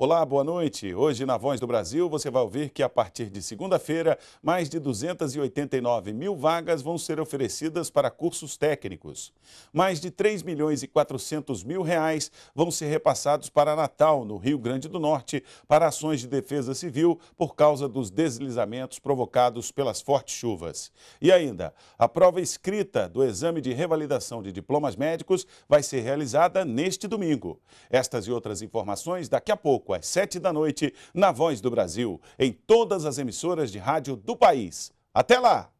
Olá, boa noite. Hoje na Voz do Brasil você vai ouvir que a partir de segunda-feira mais de 289 mil vagas vão ser oferecidas para cursos técnicos. Mais de 3 milhões e 400 mil reais vão ser repassados para Natal, no Rio Grande do Norte, para ações de defesa civil por causa dos deslizamentos provocados pelas fortes chuvas. E ainda, a prova escrita do exame de revalidação de diplomas médicos vai ser realizada neste domingo. Estas e outras informações daqui a pouco pouco, às sete da noite, na Voz do Brasil, em todas as emissoras de rádio do país. Até lá!